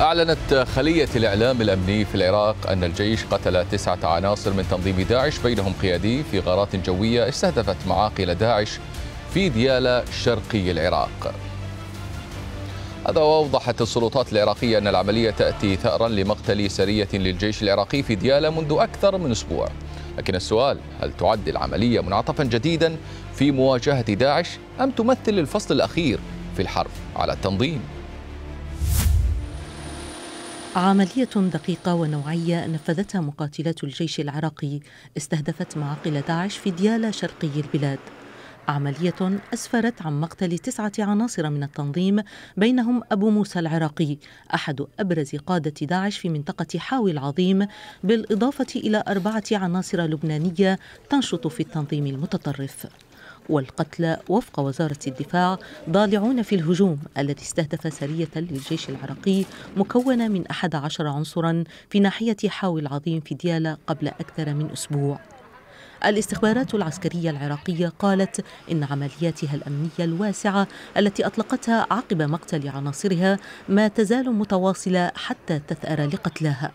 أعلنت خلية الإعلام الأمني في العراق أن الجيش قتل تسعة عناصر من تنظيم داعش بينهم قيادي في غارات جوية استهدفت معاقل داعش في ديالى شرقي العراق هذا وأوضحت السلطات العراقية أن العملية تأتي ثأرا لمقتل سرية للجيش العراقي في ديالى منذ أكثر من أسبوع لكن السؤال هل تعد العملية منعطفا جديدا في مواجهة داعش أم تمثل الفصل الأخير في الحرب على التنظيم؟ عملية دقيقة ونوعية نفذتها مقاتلات الجيش العراقي استهدفت معاقل داعش في ديالى شرقي البلاد عملية أسفرت عن مقتل تسعة عناصر من التنظيم بينهم أبو موسى العراقي أحد أبرز قادة داعش في منطقة حاوي العظيم بالإضافة إلى أربعة عناصر لبنانية تنشط في التنظيم المتطرف والقتلى وفق وزارة الدفاع ضالعون في الهجوم الذي استهدف سرية للجيش العراقي مكونة من 11 عنصرا في ناحية حاوي العظيم في ديالى قبل أكثر من أسبوع الاستخبارات العسكرية العراقية قالت إن عملياتها الأمنية الواسعة التي أطلقتها عقب مقتل عناصرها ما تزال متواصلة حتى تثأر لقتلاها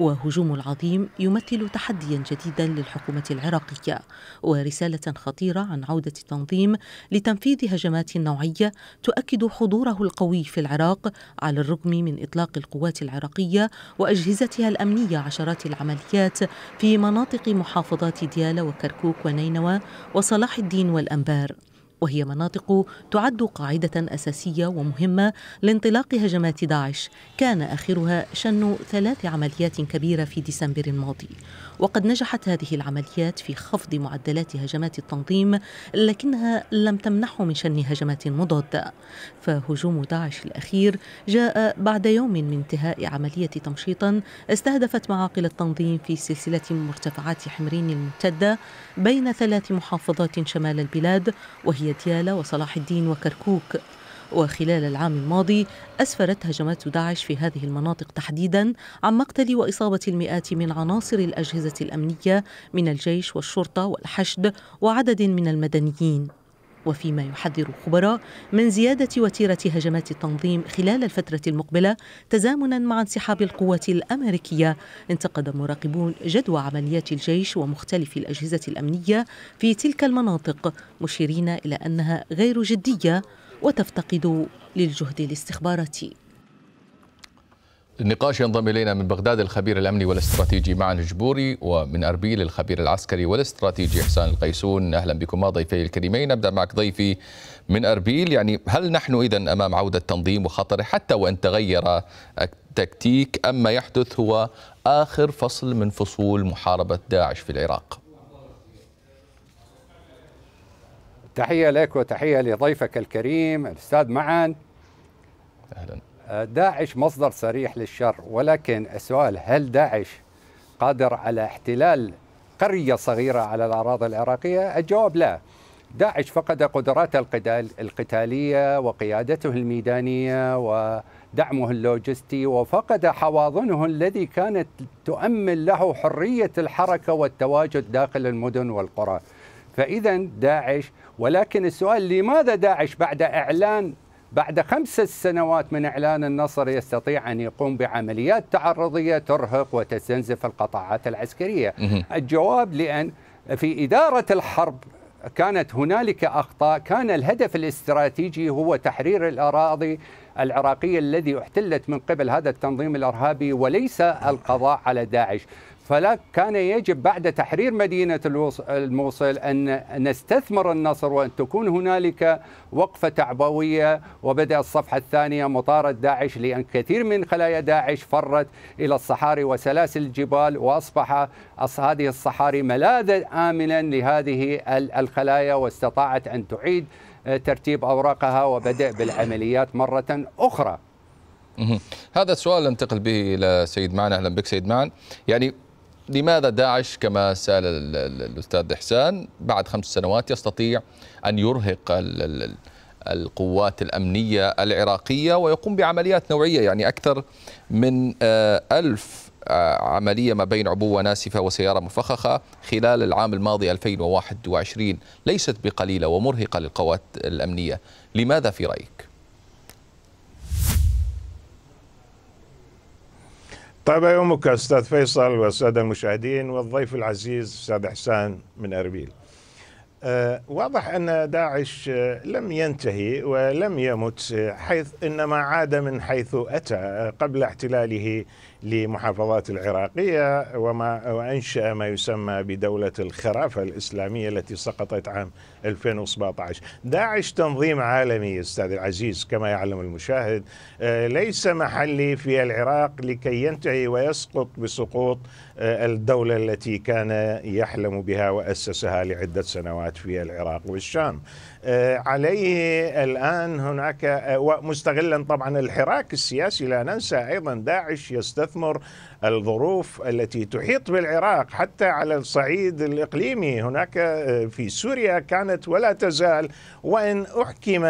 وهجوم العظيم يمثل تحديا جديدا للحكومة العراقية ورسالة خطيرة عن عودة التنظيم لتنفيذ هجمات نوعية تؤكد حضوره القوي في العراق على الرغم من إطلاق القوات العراقية وأجهزتها الأمنية عشرات العمليات في مناطق محافظات ديالى وكركوك ونينوى وصلاح الدين والأنبار وهي مناطق تعد قاعدة أساسية ومهمة لانطلاق هجمات داعش كان آخرها شن ثلاث عمليات كبيرة في ديسمبر الماضي وقد نجحت هذه العمليات في خفض معدلات هجمات التنظيم لكنها لم تمنحه من شن هجمات مضادة فهجوم داعش الأخير جاء بعد يوم من انتهاء عملية تمشيطا استهدفت معاقل التنظيم في سلسلة مرتفعات حمرين الممتدة بين ثلاث محافظات شمال البلاد وهي ديالى وصلاح الدين وكركوك وخلال العام الماضي أسفرت هجمات داعش في هذه المناطق تحديدا عن مقتل وإصابة المئات من عناصر الأجهزة الأمنية من الجيش والشرطة والحشد وعدد من المدنيين وفيما يحذر الخبراء من زيادة وتيرة هجمات التنظيم خلال الفترة المقبلة تزامنا مع انسحاب القوات الأمريكية انتقد مراقبون جدوى عمليات الجيش ومختلف الأجهزة الأمنية في تلك المناطق مشيرين إلى أنها غير جدية وتفتقد للجهد الاستخباراتي النقاش ينضم إلينا من بغداد الخبير الأمني والاستراتيجي مع الجبوري ومن أربيل الخبير العسكري والاستراتيجي إحسان القيسون أهلا بكما ضيفي الكريمين نبدأ معك ضيفي من أربيل يعني هل نحن إذا أمام عودة تنظيم وخطر حتى وإن تغير التكتيك أما يحدث هو آخر فصل من فصول محاربة داعش في العراق تحية لك وتحية لضيفك الكريم الأستاذ معن أهلا آه، داعش مصدر صريح للشر ولكن السؤال هل داعش قادر على احتلال قرية صغيرة على الأراضي العراقية الجواب لا داعش فقد قدراته القتال القتالية وقيادته الميدانية ودعمه اللوجستي وفقد حواضنه الذي كانت تؤمن له حرية الحركة والتواجد داخل المدن والقرى فإذا داعش ولكن السؤال لماذا داعش بعد إعلان بعد خمس سنوات من إعلان النصر يستطيع أن يقوم بعمليات تعرضية ترهق وتستنزف القطاعات العسكرية الجواب لأن في إدارة الحرب كانت هنالك اخطاء، كان الهدف الاستراتيجي هو تحرير الاراضي العراقيه الذي احتلت من قبل هذا التنظيم الارهابي وليس القضاء على داعش، فلا كان يجب بعد تحرير مدينة الموصل أن نستثمر النصر وأن تكون هنالك وقفة تعبوية وبدأ الصفحة الثانية مطارد داعش لأن كثير من خلايا داعش فرت إلى الصحاري وسلاسل الجبال وأصبح هذه الصحاري ملاذا آمنا لهذه الخلايا واستطاعت أن تعيد آه، ترتيب أوراقها وبدأ بالعمليات مرة أخرى هذا السؤال انتقل به الى سيد معن اهلا بك سيد معن يعني لماذا داعش كما سأل الأستاذ إحسان بعد خمس سنوات يستطيع أن يرهق القوات الأمنية العراقية ويقوم بعمليات نوعية يعني أكثر من آه، ألف آه، عملية ما بين عبوة ناسفة وسيارة مفخخة خلال العام الماضي 2021 ليست بقليلة ومرهقة للقوات الأمنية لماذا في رأيك؟ طيب يومك أيوة، استاذ فيصل والساده المشاهدين والضيف العزيز استاذ حسان من اربيل آه، واضح أن داعش آه، لم ينتهي ولم يمت آه، حيث إنما عاد من حيث أتى قبل احتلاله لمحافظات العراقية وما وأنشأ ما يسمى بدولة الخرافة الإسلامية التي سقطت عام 2017 داعش تنظيم عالمي أستاذ العزيز كما يعلم المشاهد ليس محلي في العراق لكي ينتهي ويسقط بسقوط الدولة التي كان يحلم بها وأسسها لعدة سنوات وقعت فيها العراق والشام آه، عليه الآن هناك آه، مستغلا طبعا الحراك السياسي لا ننسى أيضا داعش يستثمر الظروف التي تحيط بالعراق حتى على الصعيد الإقليمي هناك آه، في سوريا كانت ولا تزال وإن أحكم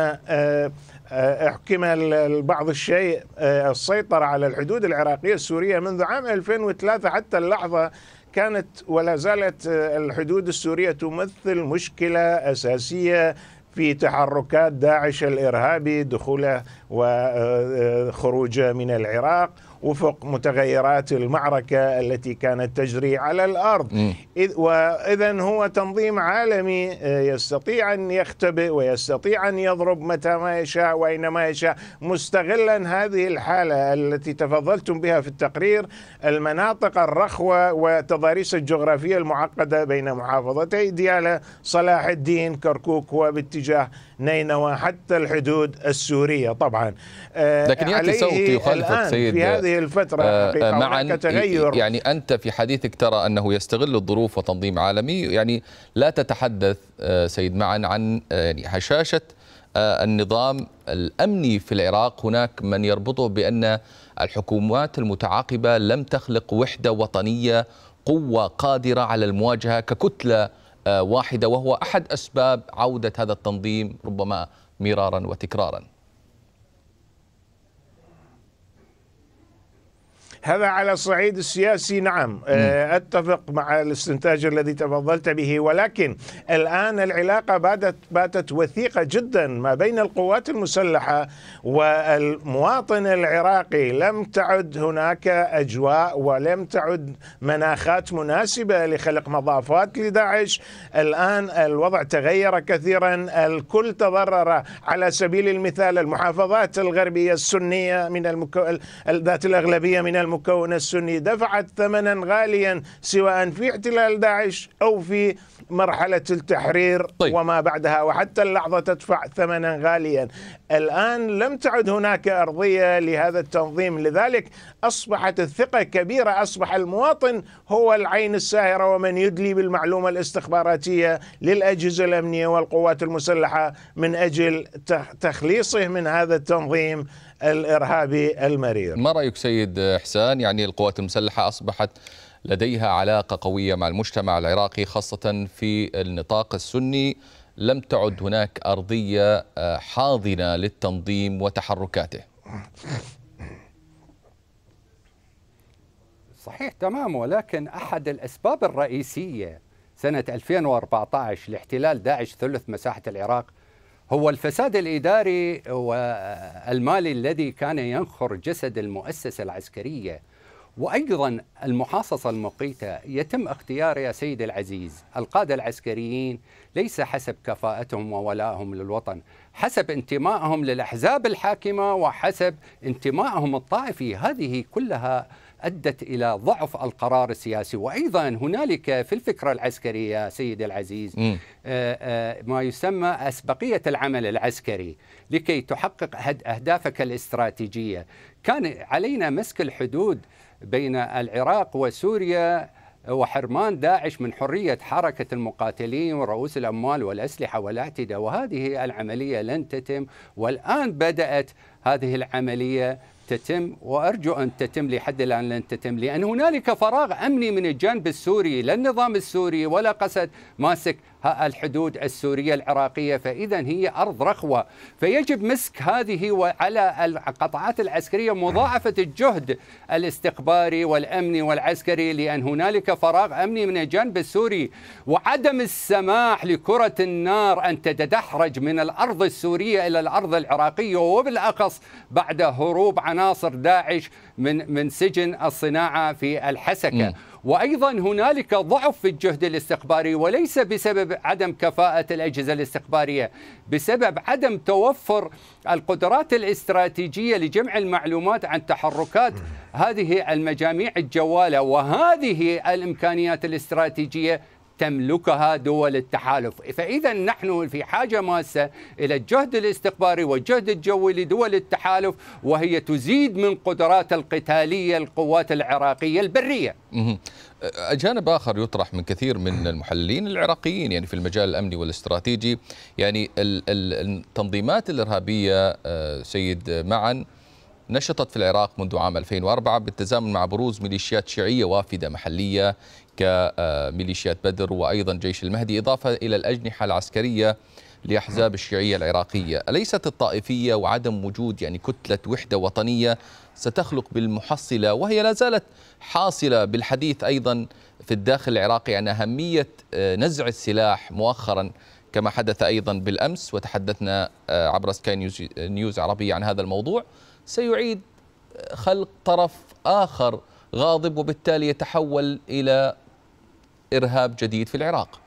احكم البعض الشيء السيطرة على الحدود العراقية السورية منذ عام 2003 حتى اللحظة كانت ولا زالت آه، الحدود السورية تمثل مشكلة أساسية في تحركات داعش الارهابي دخوله وخروجه آه، آه، من العراق وفق متغيرات المعركة التي كانت تجري على الأرض وإذا هو تنظيم عالمي آه، يستطيع أن يختبئ ويستطيع أن يضرب متى ما يشاء وأينما يشاء مستغلا هذه الحالة التي تفضلتم بها في التقرير المناطق الرخوة وتضاريس الجغرافية المعقدة بين محافظتي ديالة صلاح الدين كركوك وباتجاه نينوى حتى الحدود السورية طبعا آه، لكن يأتي صوت يخالفك سيد في هذه هذه الفترة مع آه، آه، هناك تغير يعني أنت في حديثك ترى أنه يستغل الظروف وتنظيم عالمي يعني لا تتحدث آه، سيد معن عن يعني هشاشة النظام الأمني في العراق هناك من يربطه بأن الحكومات المتعاقبة لم تخلق وحدة وطنية قوة قادرة على المواجهة ككتلة واحدة وهو أحد أسباب عودة هذا التنظيم ربما مرارا وتكرارا هذا على الصعيد السياسي نعم آه، أتفق مع الاستنتاج الذي تفضلت به ولكن الآن العلاقة باتت, باتت وثيقة جدا ما بين القوات المسلحة والمواطن العراقي لم تعد هناك أجواء ولم تعد مناخات مناسبة لخلق مضافات لداعش الآن الوضع تغير كثيرا الكل تضرر على سبيل المثال المحافظات الغربية السنية من المك... ذات الأغلبية من المك... المكون السني دفعت ثمنا غاليا سواء في احتلال داعش أو في مرحلة التحرير طيب. وما بعدها وحتى اللحظة تدفع ثمنا غاليا الآن لم تعد هناك أرضية لهذا التنظيم لذلك أصبحت الثقة كبيرة أصبح المواطن هو العين الساهرة ومن يدلي بالمعلومة الاستخباراتية للأجهزة الأمنية والقوات المسلحة من أجل تخليصه من هذا التنظيم الإرهابي المرير ما رأيك سيد حسان يعني القوات المسلحة أصبحت لديها علاقة قوية مع المجتمع العراقي خاصة في النطاق السني لم تعد هناك أرضية آه، حاضنة للتنظيم وتحركاته صحيح تمام ولكن أحد الأسباب الرئيسية سنة 2014 لاحتلال داعش ثلث مساحة العراق هو الفساد الإداري والمالي الذي كان ينخر جسد المؤسسة العسكرية وأيضا المحاصصة المقيتة يتم اختيار يا سيدي العزيز القادة العسكريين ليس حسب كفاءتهم وولائهم للوطن حسب انتمائهم للأحزاب الحاكمة وحسب انتمائهم الطائفي هذه كلها أدت إلى ضعف القرار السياسي وأيضا هنالك في الفكرة العسكرية سيد العزيز آه، آه، ما يسمى أسبقية العمل العسكري لكي تحقق أهدافك الاستراتيجية كان علينا مسك الحدود بين العراق وسوريا وحرمان داعش من حرية حركة المقاتلين ورؤوس الأموال والأسلحة والأعتدة وهذه العملية لن تتم والآن بدأت هذه العملية تتم وارجو ان تتم لحد الان لن تتم لان هنالك فراغ امني من الجانب السوري لا النظام السوري ولا قسد ماسك الحدود السورية العراقية فإذا هي أرض رخوة فيجب مسك هذه وعلى القطاعات العسكرية مضاعفة الجهد الاستخباري والأمني والعسكري لأن هنالك فراغ أمني من الجانب السوري وعدم السماح لكرة النار أن تتدحرج من الأرض السورية إلى الأرض العراقية وبالأخص بعد هروب عناصر داعش من من سجن الصناعة في الحسكة م. وأيضا هنالك ضعف في الجهد الاستخباري وليس بسبب عدم كفاءة الأجهزة الاستخبارية بسبب عدم توفر القدرات الاستراتيجية لجمع المعلومات عن تحركات هذه المجاميع الجوالة وهذه الإمكانيات الاستراتيجية تملكها دول التحالف فإذا نحن في حاجة ماسة إلى الجهد الاستخباري والجهد الجوي لدول التحالف وهي تزيد من قدرات القتالية القوات العراقية البرية جانب آخر يطرح من كثير من المحللين العراقيين يعني في المجال الأمني والاستراتيجي يعني التنظيمات الإرهابية آه، سيد معن نشطت في العراق منذ عام 2004 بالتزامن مع بروز ميليشيات شيعية وافدة محلية كميليشيات بدر وأيضا جيش المهدي إضافة إلى الأجنحة العسكرية لأحزاب الشيعية العراقية أليست الطائفية وعدم وجود يعني كتلة وحدة وطنية ستخلق بالمحصلة وهي لا زالت حاصلة بالحديث أيضا في الداخل العراقي عن أهمية آه، نزع السلاح مؤخرا كما حدث أيضا بالأمس وتحدثنا آه، عبر سكاي نيوز عربية عن هذا الموضوع سيعيد آه، خلق طرف آخر غاضب وبالتالي يتحول إلى إرهاب جديد في العراق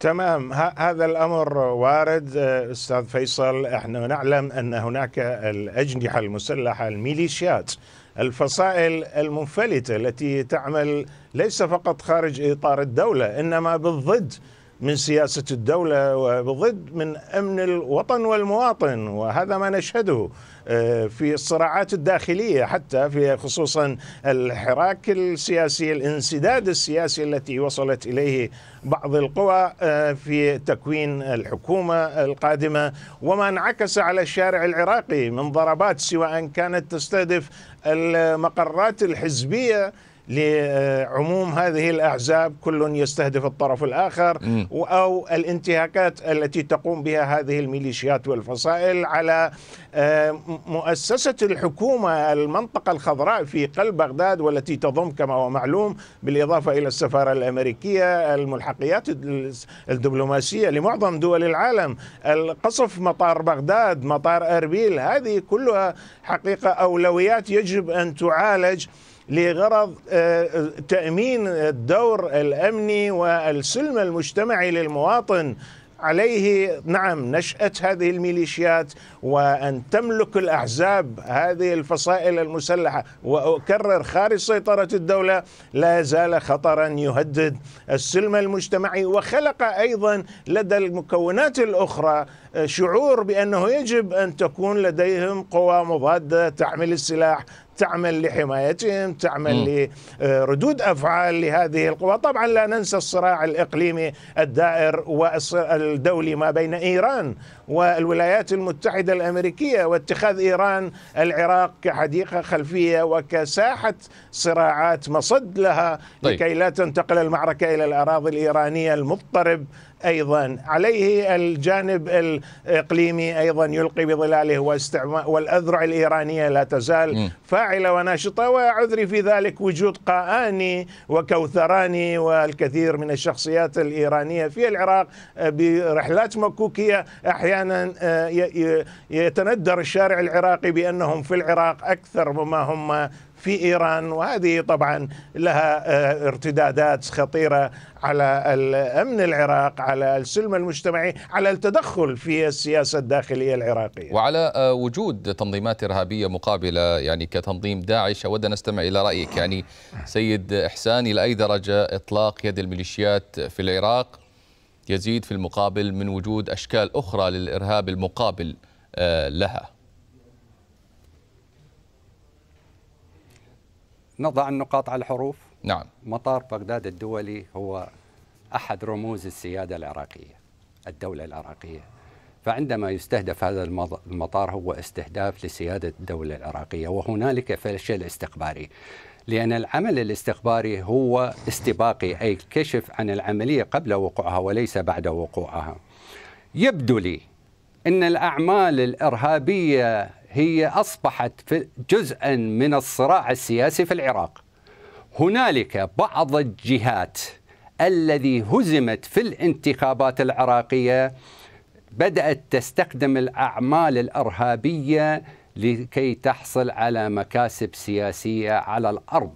تمام هذا الامر وارد آه، استاذ فيصل احنا نعلم ان هناك الاجنحه المسلحه الميليشيات الفصائل المنفلته التي تعمل ليس فقط خارج اطار الدوله انما بالضد من سياسة الدولة وضد من أمن الوطن والمواطن وهذا ما نشهده آه، في الصراعات الداخلية حتى في خصوصا الحراك السياسي الانسداد السياسي التي وصلت إليه بعض القوى آه، في تكوين الحكومة القادمة وما انعكس على الشارع العراقي من ضربات سواء كانت تستهدف المقرات الحزبية لعموم هذه الأحزاب كل يستهدف الطرف الآخر أو الانتهاكات التي تقوم بها هذه الميليشيات والفصائل على آه، مؤسسة الحكومة المنطقة الخضراء في قلب بغداد والتي تضم كما هو معلوم بالإضافة إلى السفارة الأمريكية الملحقيات الدبلوماسية لمعظم دول العالم القصف مطار بغداد مطار أربيل هذه كلها حقيقة أولويات يجب أن تعالج لغرض آه، تأمين الدور الأمني والسلم المجتمعي للمواطن عليه نعم نشأة هذه الميليشيات وأن تملك الأحزاب هذه الفصائل المسلحة وأكرر خارج سيطرة الدولة لا زال خطرا يهدد السلم المجتمعي وخلق أيضا لدى المكونات الأخرى آه، شعور بأنه يجب أن تكون لديهم قوى مضادة تحمل السلاح تعمل لحمايتهم تعمل لردود آه، أفعال لهذه القوى طبعا لا ننسى الصراع الإقليمي الدائر والدولي ما بين إيران والولايات المتحدة الأمريكية واتخاذ إيران العراق كحديقة خلفية وكساحة صراعات مصد لها طيب. لكي لا تنتقل المعركة إلى الأراضي الإيرانية المضطرب ايضا عليه الجانب الاقليمي ايضا يلقي بظلاله واستعمار والاذرع الايرانيه لا تزال فاعله فاعلة وناشطة وعذري في ذلك وجود قاني وكوثراني والكثير من الشخصيات الإيرانية في العراق آه، برحلات مكوكية أحيانا آه، يتندر الشارع العراقي بأنهم في العراق أكثر مما هم في ايران وهذه طبعا لها آه، ارتدادات خطيره على الامن العراق على السلم المجتمعي على التدخل في السياسه الداخليه العراقيه وعلى آه، وجود تنظيمات ارهابيه مقابله يعني كتنظيم داعش اود ان استمع الى رايك يعني سيد احسان الى اي درجه اطلاق يد الميليشيات في العراق يزيد في المقابل من وجود اشكال اخرى للارهاب المقابل آه، لها نضع النقاط على الحروف نعم مطار بغداد الدولي هو أحد رموز السيادة العراقية الدولة العراقية فعندما يستهدف هذا المطار هو استهداف لسيادة الدولة العراقية وهنالك فشل استخباري لأن العمل الاستخباري هو استباقي أي كشف عن العملية قبل وقوعها وليس بعد وقوعها يبدو لي أن الأعمال الإرهابية هي أصبحت جزءا من الصراع السياسي في العراق هنالك بعض الجهات الذي هزمت في الانتخابات العراقية بدأت تستخدم الأعمال الإرهابية لكي تحصل على مكاسب سياسية على الأرض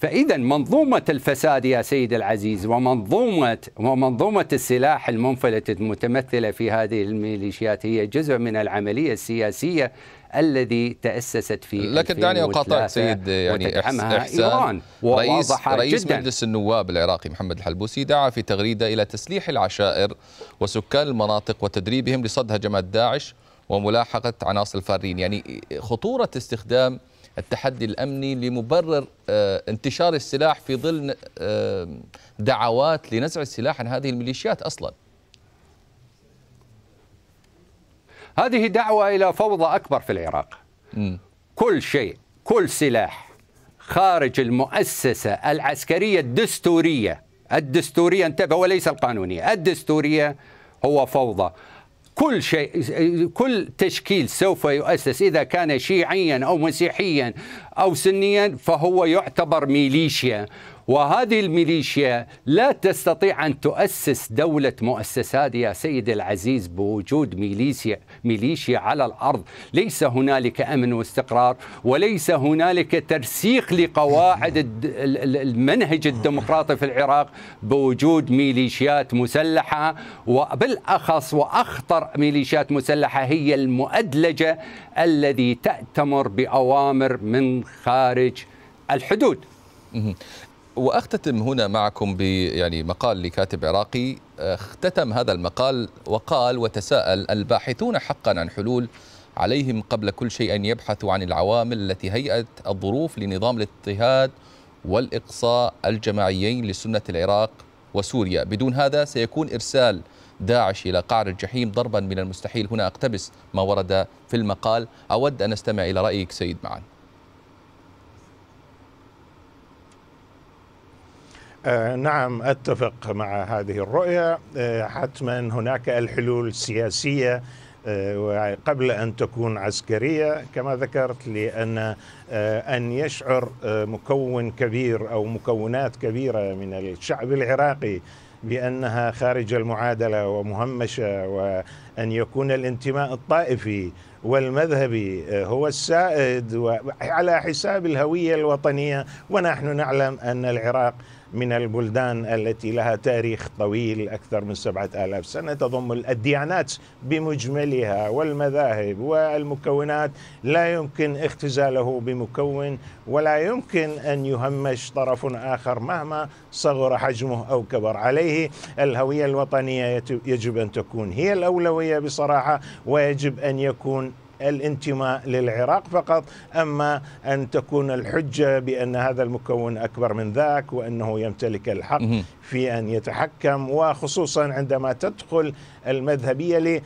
فإذا منظومة الفساد يا سيد العزيز ومنظومة ومنظومة السلاح المنفلت المتمثلة في هذه الميليشيات هي جزء من العملية السياسية الذي تأسست في لكن دعني أقاطعك سيد يعني إحسان إيران رئيس, رئيس جداً. مجلس النواب العراقي محمد الحلبوسي دعا في تغريدة إلى تسليح العشائر وسكان المناطق وتدريبهم لصد هجمات داعش وملاحقة عناصر الفارين يعني خطورة استخدام التحدي الأمني لمبرر آه، انتشار السلاح في ظل آه، دعوات لنزع السلاح عن هذه الميليشيات أصلاً هذه دعوة إلى فوضى أكبر في العراق م. كل شيء كل سلاح خارج المؤسسة العسكرية الدستورية الدستورية انتبه وليس القانونية الدستورية هو فوضى كل شيء كل تشكيل سوف يؤسس اذا كان شيعيا او مسيحيا او سنيا فهو يعتبر ميليشيا وهذه الميليشيا لا تستطيع أن تؤسس دولة مؤسسات يا سيدي العزيز بوجود ميليشيا, ميليشيا على الأرض ليس هنالك أمن واستقرار وليس هنالك ترسيخ لقواعد المنهج الديمقراطي في العراق بوجود ميليشيات مسلحة وبالأخص وأخطر ميليشيات مسلحة هي المؤدلجة الذي تأتمر بأوامر من خارج الحدود واختتم هنا معكم ب يعني مقال لكاتب عراقي اختتم هذا المقال وقال وتساءل الباحثون حقا عن حلول عليهم قبل كل شيء ان يبحثوا عن العوامل التي هيئت الظروف لنظام الاضطهاد والاقصاء الجماعيين لسنه العراق وسوريا، بدون هذا سيكون ارسال داعش الى قعر الجحيم ضربا من المستحيل، هنا اقتبس ما ورد في المقال، اود ان استمع الى رايك سيد معن. آه نعم اتفق مع هذه الرؤيه آه حتما هناك الحلول السياسيه آه قبل ان تكون عسكريه كما ذكرت لان آه، ان يشعر آه، مكون كبير او مكونات كبيره من الشعب العراقي بانها خارج المعادله ومهمشه وان يكون الانتماء الطائفي والمذهبي آه، هو السائد وعلى حساب الهويه الوطنيه ونحن نعلم ان العراق من البلدان التي لها تاريخ طويل أكثر من سبعة آلاف سنة تضم الديانات بمجملها والمذاهب والمكونات لا يمكن اختزاله بمكون ولا يمكن أن يهمش طرف آخر مهما صغر حجمه أو كبر عليه الهوية الوطنية يجب أن تكون هي الأولوية بصراحة ويجب أن يكون الانتماء للعراق فقط أما أن تكون الحجة بأن هذا المكون أكبر من ذاك وأنه يمتلك الحق في أن يتحكم وخصوصا عندما تدخل المذهبية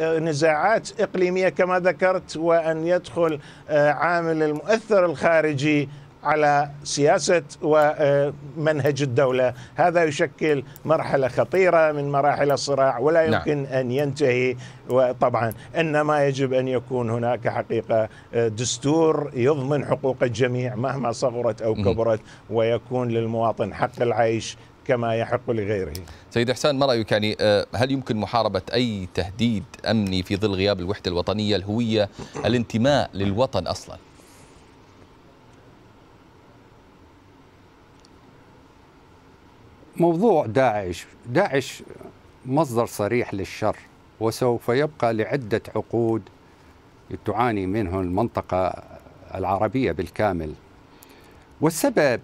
لنزاعات إقليمية كما ذكرت وأن يدخل آه، عامل المؤثر الخارجي على سياسة ومنهج الدولة هذا يشكل مرحلة خطيرة من مراحل الصراع ولا نعم. يمكن نعم. أن ينتهي وطبعا إنما يجب أن يكون هناك حقيقة دستور يضمن حقوق الجميع مهما صغرت أو كبرت ويكون للمواطن حق العيش كما يحق لغيره سيد إحسان ما رأيك يعني آه، هل يمكن محاربة أي تهديد أمني في ظل غياب الوحدة الوطنية الهوية الانتماء للوطن أصلاً موضوع داعش داعش مصدر صريح للشر وسوف يبقى لعدة عقود تعاني منه المنطقة العربية بالكامل والسبب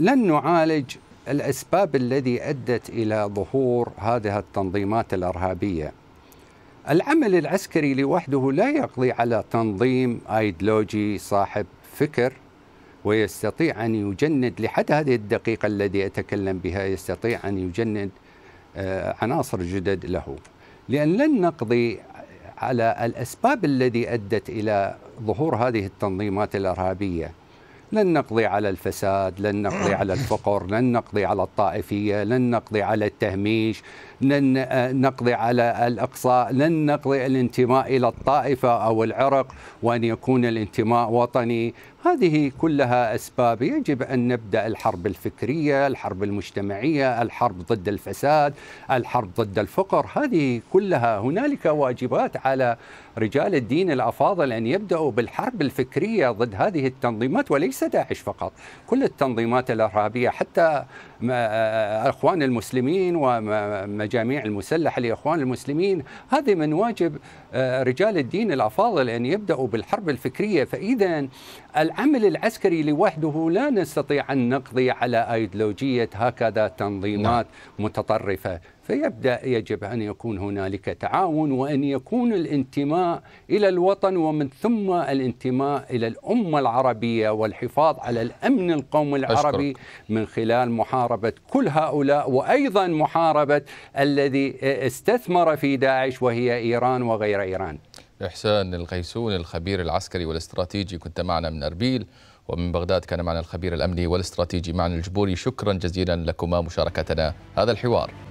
لن نعالج الأسباب الذي أدت إلى ظهور هذه التنظيمات الإرهابية العمل العسكري لوحده لا يقضي على تنظيم ايديولوجي صاحب فكر ويستطيع أن يجند لحد هذه الدقيقة الذي أتكلم بها يستطيع أن يجند آه، عناصر جدد له لأن لن نقضي على الأسباب التي أدت إلى ظهور هذه التنظيمات الإرهابية لن نقضي على الفساد لن نقضي على الفقر لن نقضي على الطائفية لن نقضي على التهميش لن آه، نقضي على الإقصاء لن نقضي الانتماء إلى الطائفة أو العرق وأن يكون الانتماء وطني هذه كلها اسباب يجب ان نبدا الحرب الفكريه، الحرب المجتمعيه، الحرب ضد الفساد، الحرب ضد الفقر، هذه كلها هنالك واجبات على رجال الدين الافاضل ان يبداوا بالحرب الفكريه ضد هذه التنظيمات وليس داعش فقط، كل التنظيمات الارهابيه حتى آه، اخوان المسلمين ومجاميع المسلحه لاخوان المسلمين، هذه من واجب آه، رجال الدين الافاضل ان يبداوا بالحرب الفكريه، فاذا العمل العسكري لوحده لا نستطيع ان نقضي على ايديولوجيه هكذا تنظيمات نعم. متطرفه فيبدا يجب ان يكون هنالك تعاون وان يكون الانتماء الى الوطن ومن ثم الانتماء الى الامه العربيه والحفاظ على الامن القومي العربي أشكرك. من خلال محاربه كل هؤلاء وايضا محاربه الذي استثمر في داعش وهي ايران وغير ايران. احسان الغيسون الخبير العسكري والاستراتيجي كنت معنا من اربيل. ومن بغداد كان معنا الخبير الأمني والاستراتيجي معنا الجبوري شكرا جزيلا لكما مشاركتنا هذا الحوار